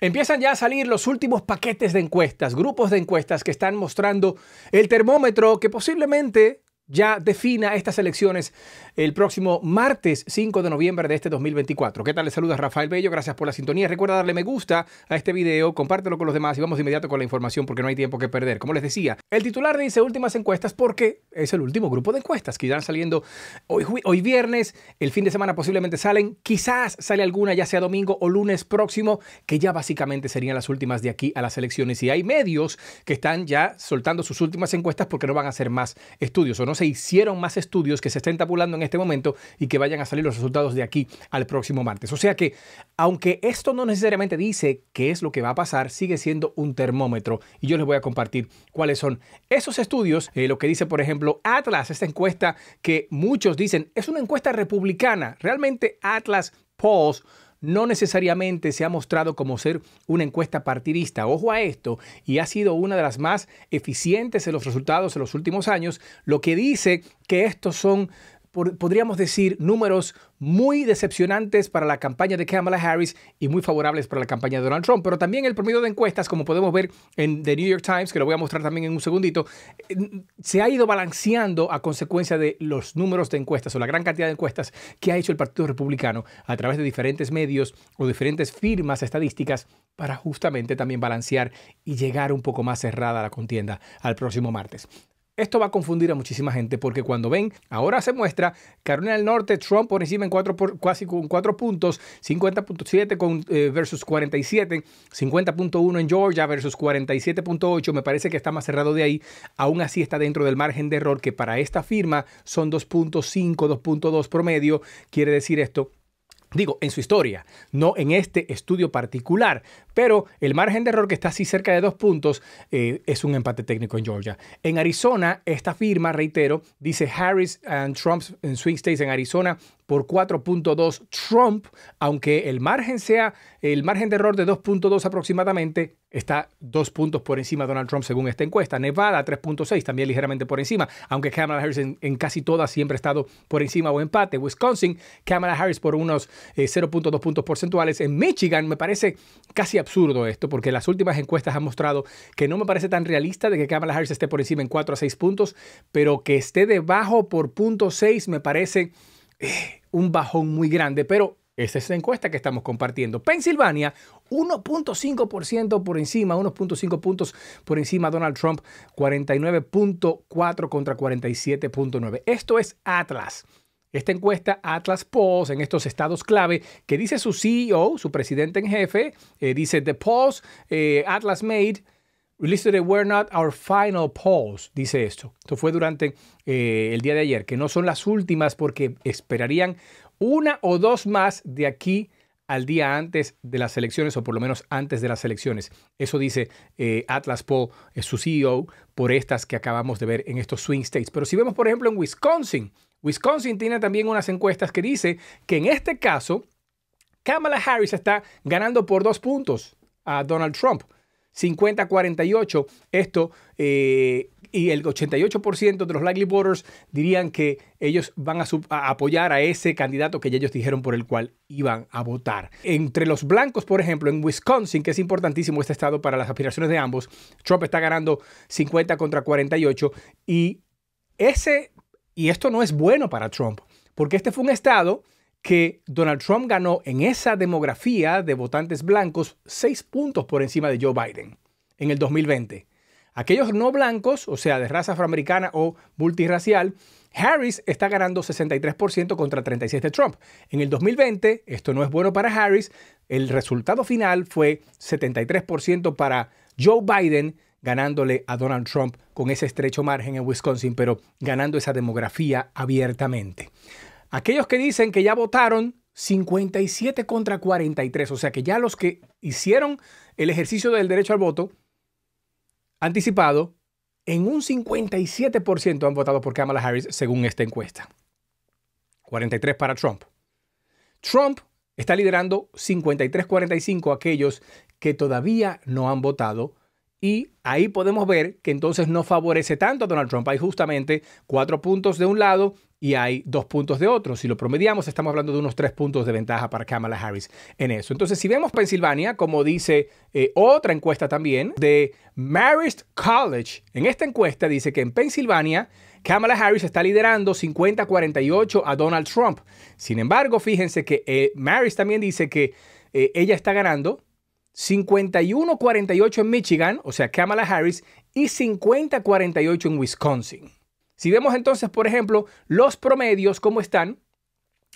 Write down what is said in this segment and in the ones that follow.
Empiezan ya a salir los últimos paquetes de encuestas, grupos de encuestas que están mostrando el termómetro que posiblemente ya defina estas elecciones el próximo martes 5 de noviembre de este 2024. ¿Qué tal? Les saluda Rafael Bello, gracias por la sintonía. Recuerda darle me gusta a este video, compártelo con los demás y vamos de inmediato con la información porque no hay tiempo que perder. Como les decía, el titular dice últimas encuestas porque es el último grupo de encuestas que irán saliendo hoy, hoy viernes, el fin de semana posiblemente salen, quizás sale alguna ya sea domingo o lunes próximo, que ya básicamente serían las últimas de aquí a las elecciones. Y hay medios que están ya soltando sus últimas encuestas porque no van a hacer más estudios o no se hicieron más estudios que se estén tabulando en este momento y que vayan a salir los resultados de aquí al próximo martes. O sea que, aunque esto no necesariamente dice qué es lo que va a pasar, sigue siendo un termómetro. Y yo les voy a compartir cuáles son esos estudios. Eh, lo que dice, por ejemplo, Atlas, esta encuesta que muchos dicen es una encuesta republicana. Realmente Atlas Polls no necesariamente se ha mostrado como ser una encuesta partidista. Ojo a esto, y ha sido una de las más eficientes en los resultados en los últimos años, lo que dice que estos son podríamos decir, números muy decepcionantes para la campaña de Kamala Harris y muy favorables para la campaña de Donald Trump. Pero también el promedio de encuestas, como podemos ver en The New York Times, que lo voy a mostrar también en un segundito, se ha ido balanceando a consecuencia de los números de encuestas o la gran cantidad de encuestas que ha hecho el Partido Republicano a través de diferentes medios o diferentes firmas estadísticas para justamente también balancear y llegar un poco más cerrada la contienda al próximo martes. Esto va a confundir a muchísima gente porque cuando ven, ahora se muestra Carolina del Norte, Trump por encima en cuatro casi con 4 puntos, 50.7 con eh, versus 47, 50.1 en Georgia versus 47.8, me parece que está más cerrado de ahí, aún así está dentro del margen de error que para esta firma son 2.5, 2.2 promedio, quiere decir esto digo, en su historia, no en este estudio particular, pero el margen de error que está así cerca de dos puntos eh, es un empate técnico en Georgia. En Arizona, esta firma, reitero, dice Harris and Trump en swing states en Arizona por 4.2 Trump, aunque el margen sea el margen de error de 2.2 aproximadamente, está dos puntos por encima de Donald Trump según esta encuesta. Nevada 3.6 también ligeramente por encima, aunque Kamala Harris en, casi todas siempre ha estado por encima o empate. Wisconsin, Kamala Harris por unos 0.2 eh, puntos porcentuales. En Michigan me parece casi a absurdo esto, porque las últimas encuestas han mostrado que no me parece tan realista de que Kamala Harris esté por encima en 4 a 6 puntos, pero que esté debajo por punto 6 me parece eh, un bajón muy grande, pero esa es la encuesta que estamos compartiendo. Pensilvania, 1.5% por encima, 1.5 puntos por encima Donald Trump, 49.4 contra 47.9. Esto es Atlas. Esta encuesta Atlas post en estos estados clave que dice su CEO, su presidente en jefe, eh, dice The polls eh, Atlas made Released were not our final polls, dice esto. Esto fue durante eh, el día de ayer, que no son las últimas porque esperarían una o dos más de aquí al día antes de las elecciones o por lo menos antes de las elecciones. Eso dice Atlas Polls, su CEO, por estas que acabamos de ver en estos swing states. Pero si vemos, por ejemplo, en Wisconsin, Wisconsin tiene también unas encuestas que dice que en este caso Kamala Harris está ganando por dos puntos a Donald Trump. 50-48 esto eh, y el 88% de los likely voters dirían que ellos van a, apoyar a ese candidato que ya ellos dijeron por el cual iban a votar. Entre los blancos, por ejemplo, en Wisconsin, que es importantísimo este estado para las aspiraciones de ambos, Trump está ganando 50 contra 48 y ese y esto no es bueno para Trump, porque este fue un estado que Donald Trump ganó en esa demografía de votantes blancos seis puntos por encima de Joe Biden en el 2020. Aquellos no blancos, o sea, de raza afroamericana o multirracial, Harris está ganando 63% contra 36% de Trump. En el 2020, esto no es bueno para Harris, el resultado final fue 73% para Joe Biden ganándole a Donald Trump con ese estrecho margen en Wisconsin, pero ganando esa demografía abiertamente. Aquellos que dicen que ya votaron, 57 contra 43, o sea que ya los que hicieron el ejercicio del derecho al voto anticipado, en un 57% han votado por Kamala Harris según esta encuesta. 43 para Trump. Trump está liderando 53-45 aquellos que todavía no han votado y ahí podemos ver que entonces no favorece tanto a Donald Trump. Hay justamente cuatro puntos de un lado y hay dos puntos de otro. Si lo promediamos, estamos hablando de unos tres puntos de ventaja para Kamala Harris en eso. Entonces, si vemos Pensilvania, como dice eh, otra encuesta también de Marist College, en esta encuesta dice que en Pensilvania Kamala Harris está liderando 50-48 a Donald Trump. Sin embargo, fíjense que eh, Marist también dice que eh, ella está ganando 51-48 en Michigan, o sea, Kamala Harris, y 50-48 en Wisconsin. Si vemos entonces, por ejemplo, los promedios, cómo están,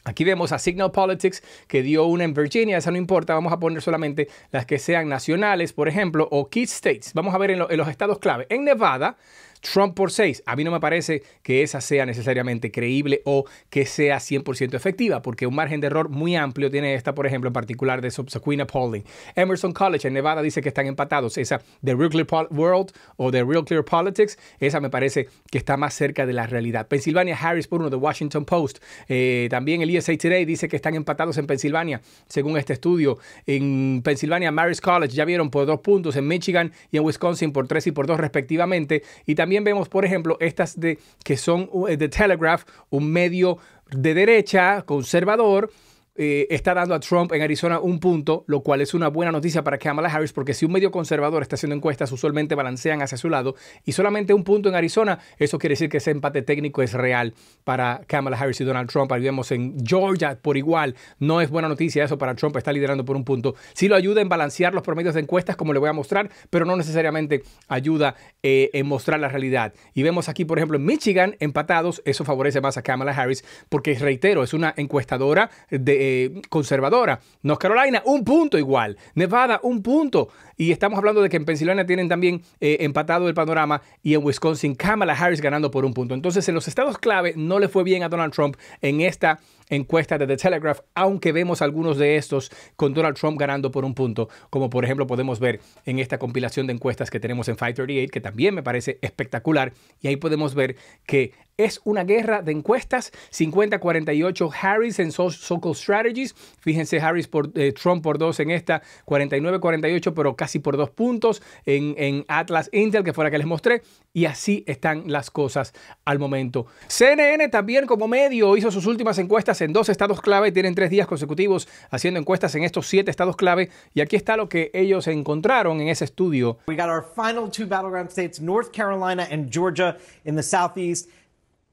Aquí vemos a Signal Politics que dio una en Virginia, esa no importa, vamos a poner solamente las que sean nacionales, por ejemplo, o Key States. Vamos a ver en los estados clave. En Nevada Trump por 6. A mí no me parece que esa sea necesariamente creíble o que sea 100% efectiva, porque un margen de error muy amplio tiene esta, por ejemplo, en particular de Subsequina Pauling. Emerson College en Nevada dice que están empatados. Esa de Real Clear World o de Real Clear Politics, esa me parece que está más cerca de la realidad. Pensilvania Harris por uno de Washington Post. Eh, también el ESA Today dice que están empatados en Pensilvania, según este estudio. En Pensilvania, Marist College ya vieron por dos puntos, en Michigan y en Wisconsin por tres y por dos respectivamente. Y también también vemos, por ejemplo, estas de, que son eh, de Telegraph, un medio de derecha, conservador, eh, está dando a Trump en Arizona un punto, lo cual es una buena noticia para Kamala Harris, porque si un medio conservador está haciendo encuestas, usualmente balancean hacia su lado, y solamente un punto en Arizona, eso quiere decir que ese empate técnico es real para Kamala Harris y Donald Trump. vemos en Georgia por igual, no es buena noticia eso para Trump, está liderando por un punto. Sí lo ayuda en balancear los promedios de encuestas, como le voy a mostrar, pero no necesariamente ayuda eh, en mostrar la realidad. Y vemos aquí, por ejemplo, en Michigan empatados, eso favorece más a Kamala Harris, porque reitero, es una encuestadora de eh, conservadora. North Carolina, un punto igual. Nevada, un punto. Y estamos hablando de que en Pensilvania tienen también eh, empatado el panorama y en Wisconsin Kamala Harris ganando por un punto. Entonces en los estados clave no le fue bien a Donald Trump en esta encuestas de The Telegraph, aunque vemos algunos de estos con Donald Trump ganando por un punto, como por ejemplo podemos ver en esta compilación de encuestas que tenemos en FiveThirtyEight, que también me parece espectacular, y ahí podemos ver que es una guerra de encuestas. 50-48 Harris en Social strategies. Fíjense, Harris por eh, Trump por dos en esta. 49-48, pero casi por dos puntos en, en, Atlas Intel, que fue la que les mostré. Y así están las cosas al momento. CNN también como medio hizo sus últimas encuestas en dos estados clave, tienen tres días consecutivos haciendo encuestas en estos siete estados clave y aquí está lo que ellos encontraron en ese estudio. We got our final two battleground states, North Carolina and Georgia in the southeast.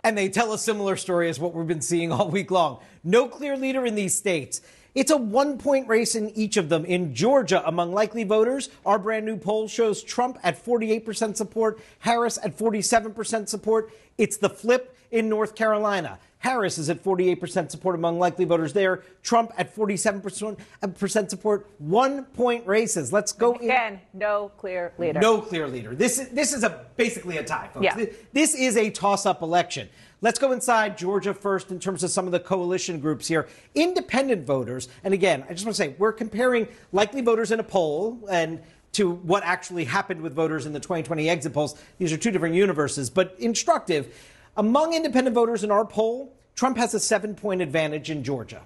And they tell a similar story as what we've been seeing all week long. No clear leader in these states. It's a one point race in each of them. In Georgia, among likely voters, our brand new poll shows Trump at 48% support, Harris at 47% support. It's the flip in North Carolina. Harris is at 48% support among likely voters there. Trump at 47% support. One point races. Let's go again. In. No clear leader. No clear leader. This is this is a basically a tie, folks. Yeah. This is a toss-up election. Let's go inside Georgia first in terms of some of the coalition groups here. Independent voters, and again, I just want to say we're comparing likely voters in a poll and to what actually happened with voters in the 2020 exit polls. These are two different universes, but instructive. Among independent voters in our poll, Trump has a seven point advantage in Georgia.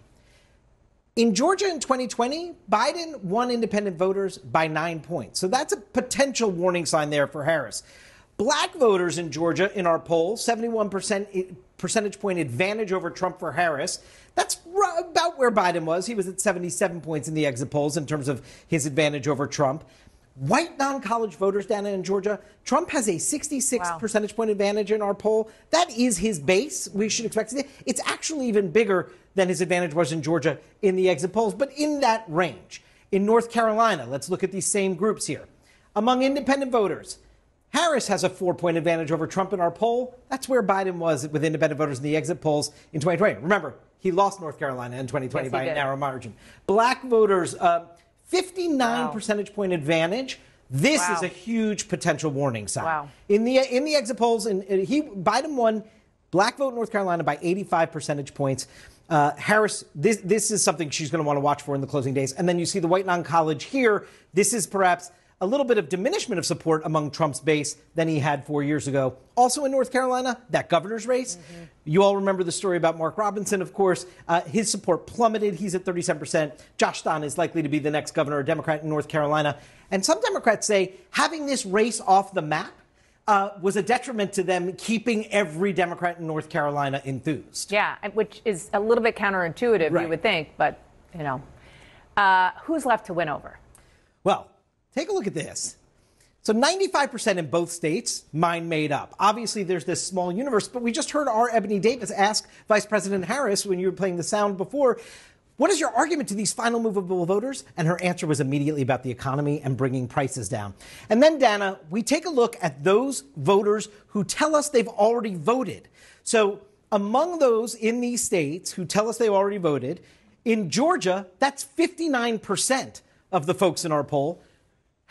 In Georgia in 2020, Biden won independent voters by nine points. So that's a potential warning sign there for Harris. Black voters in Georgia in our poll, 71% eh, percentage point advantage over Trump for Harris. That's about where Biden was. He was at 77 points in the exit polls in terms of his advantage over Trump white non college voters down in Georgia. Trump has a 66 wow. percentage point advantage in our poll. That is his base. We should expect it. It's actually even bigger than his advantage was in Georgia in the exit polls, but in that range. In North Carolina, let's look at these same groups here. Among independent voters, Harris has a four point advantage over Trump in our poll. That's where Biden was with independent voters in the exit polls in 2020. Remember, he lost North Carolina in 2020 yes, by a narrow margin. Black voters, uh, 59 wow. percentage point advantage. This wow. is a huge potential warning sign. Wow. In the in the exit polls, and he Biden won black vote in North Carolina by 85 percentage points. Uh, Harris, this this is something she's going to want to watch for in the closing days. And then you see the white non-college here. This is perhaps a little bit of diminishment of support among Trump's base than he had four years ago. Also in North Carolina, that governor's race. Mm-hmm. You all remember the story about Mark Robinson, of course. Uh, his support plummeted. He's at 37%. Josh Don is likely to be the next governor, a Democrat in North Carolina. And some Democrats say having this race off the map uh, was a detriment to them keeping every Democrat in North Carolina enthused. Yeah, which is a little bit counterintuitive, right. you would think, but, you know. Uh, who's left to win over? Well, Take a look at this. So 95% in both states, mine made up. Obviously, there's this small universe, but we just heard our Ebony Davis ask Vice President Harris when you were playing the sound before, what is your argument to these final movable voters? And her answer was immediately about the economy and bringing prices down. And then, Dana, we take a look at those voters who tell us they've already voted. So among those in these states who tell us they've already voted, in Georgia, that's 59% of the folks in our poll.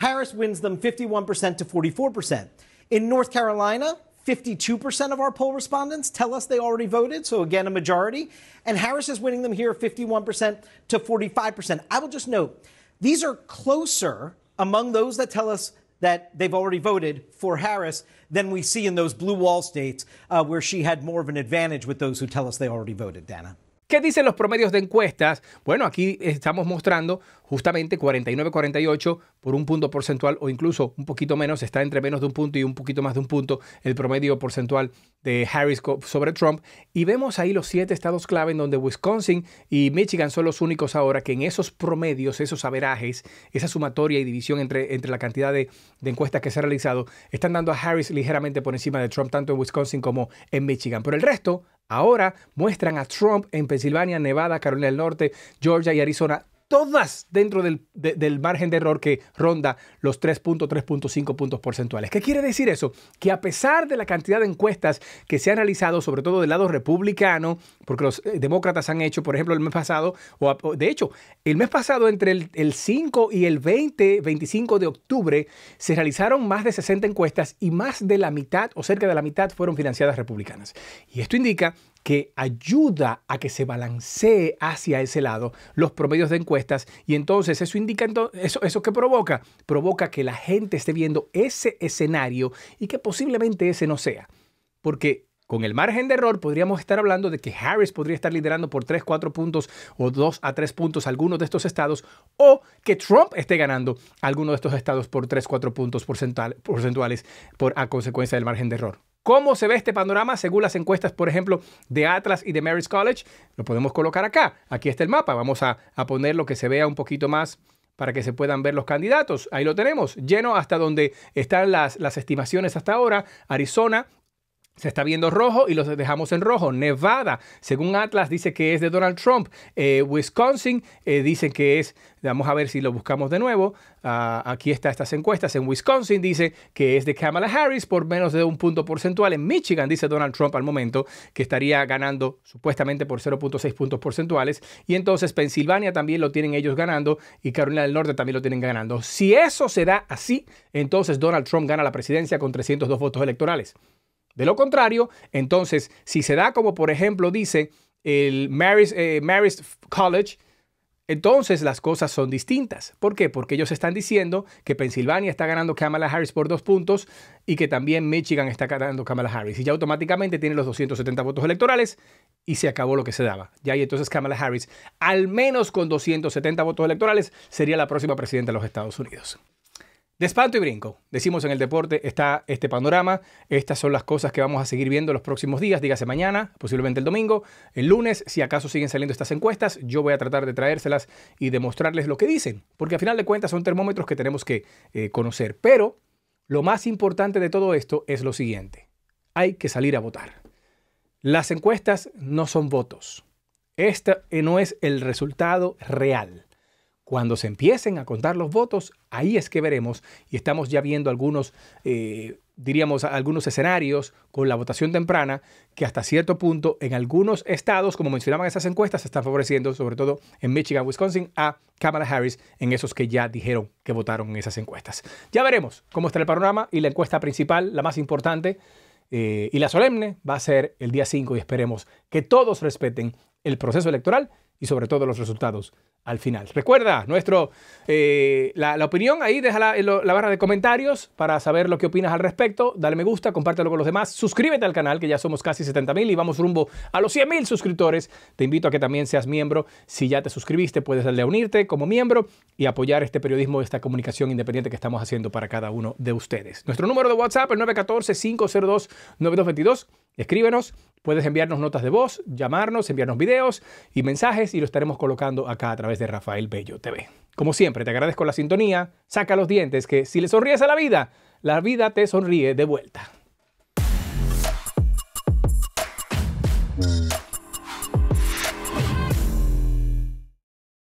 Harris wins them 51% to 44%. In North Carolina, 52% of our poll respondents tell us they already voted, so again, a majority. And Harris is winning them here 51% to 45%. I will just note, these are closer among those that tell us that they've already voted for Harris than we see in those blue wall states uh, where she had more of an advantage with those who tell us they already voted, Dana. ¿Qué dicen los promedios de encuestas? Bueno, aquí estamos mostrando justamente 49-48 por un punto porcentual o incluso un poquito menos, está entre menos de un punto y un poquito más de un punto el promedio porcentual de Harris sobre Trump. Y vemos ahí los siete estados clave en donde Wisconsin y Michigan son los únicos ahora que en esos promedios, esos averajes, esa sumatoria y división entre, entre la cantidad de, de encuestas que se ha realizado, están dando a Harris ligeramente por encima de Trump, tanto en Wisconsin como en Michigan. Pero el resto Ahora muestran a Trump en Pensilvania, Nevada, Carolina del Norte, Georgia y Arizona todas dentro del, margen de error que ronda los 3.3.5 puntos porcentuales. ¿Qué quiere decir eso? Que a pesar de la cantidad de encuestas que se han realizado, sobre todo del lado republicano, porque los eh, demócratas han hecho, por ejemplo, el mes pasado, o, de hecho, el mes pasado entre el 5 y el 20, 25 de octubre, se realizaron más de 60 encuestas y más de la mitad o cerca de la mitad fueron financiadas republicanas. Y esto indica que ayuda a que se balancee hacia ese lado los promedios de encuestas y entonces eso indica eso, eso que provoca, provoca que la gente esté viendo ese escenario y que posiblemente ese no sea, porque con el margen de error podríamos estar hablando de que Harris podría estar liderando por 3, 4 puntos o 2 a 3 puntos algunos de estos estados o que Trump esté ganando algunos de estos estados por 3, 4 puntos porcentuales por, a consecuencia del margen de error. ¿Cómo se ve este panorama según las encuestas, por ejemplo, de Atlas y de Mary's College? Lo podemos colocar acá. Aquí está el mapa. Vamos a, a poner lo que se vea un poquito más para que se puedan ver los candidatos. Ahí lo tenemos, lleno hasta donde están las, las, estimaciones hasta ahora. Arizona se está viendo rojo y los dejamos en rojo. Nevada, según Atlas, dice que es de Donald Trump. Eh, Wisconsin eh, dice que es, vamos a ver si lo buscamos de nuevo. Ah, aquí está estas encuestas. En Wisconsin dice que es de Kamala Harris por menos de un punto porcentual. En Michigan dice Donald Trump al momento que estaría ganando supuestamente por 0.6 puntos porcentuales. Y entonces Pensilvania también lo tienen ellos ganando y Carolina del Norte también lo tienen ganando. Si eso se da así, entonces Donald Trump gana la presidencia con 302 votos electorales. De lo contrario, entonces, si se da como por ejemplo dice el Marist, eh, College, entonces las cosas son distintas. ¿Por qué? Porque ellos están diciendo que Pensilvania está ganando Kamala Harris por dos puntos y que también Michigan está ganando Kamala Harris. Y ya automáticamente tiene los 270 votos electorales y se acabó lo que se daba. Ya y entonces Kamala Harris, al menos con 270 votos electorales, sería la próxima presidenta de los Estados Unidos despanto espanto y brinco, decimos en el deporte, está este panorama. Estas son las cosas que vamos a seguir viendo los próximos días, dígase mañana, posiblemente el domingo, el lunes, si acaso siguen saliendo estas encuestas, yo voy a tratar de traérselas y demostrarles lo que dicen, porque al final de cuentas son termómetros que tenemos que eh, conocer. Pero lo más importante de todo esto es lo siguiente, hay que salir a votar. Las encuestas no son votos. Este no es el resultado real. Cuando se empiecen a contar los votos, ahí es que veremos, y estamos ya viendo algunos, eh, diríamos, algunos escenarios con la votación temprana, que hasta cierto punto en algunos estados, como mencionaban esas encuestas, se están favoreciendo, sobre todo en Michigan, Wisconsin, a Kamala Harris, en esos que ya dijeron que votaron en esas encuestas. Ya veremos cómo está el panorama y la encuesta principal, la más importante. Eh, y la solemne va a ser el día 5 y esperemos que todos respeten el proceso electoral y sobre todo los resultados al final. Recuerda, nuestro, eh, la, opinión ahí, déjala en la barra de comentarios para saber lo que opinas al respecto. Dale me gusta, compártelo con los demás. Suscríbete al canal, que ya somos casi 70 mil y vamos rumbo a los 100 mil suscriptores. Te invito a que también seas miembro. Si ya te suscribiste, puedes darle a unirte como miembro y apoyar este periodismo, esta comunicación independiente que estamos haciendo para cada uno de ustedes. Nuestro número de WhatsApp es 914-502-9222. Escríbenos, puedes enviarnos notas de voz, llamarnos, enviarnos videos y mensajes y lo estaremos colocando acá a través de Rafael Bello TV. Como siempre, te agradezco la sintonía, saca los dientes que si le sonríes a la vida, la vida te sonríe de vuelta.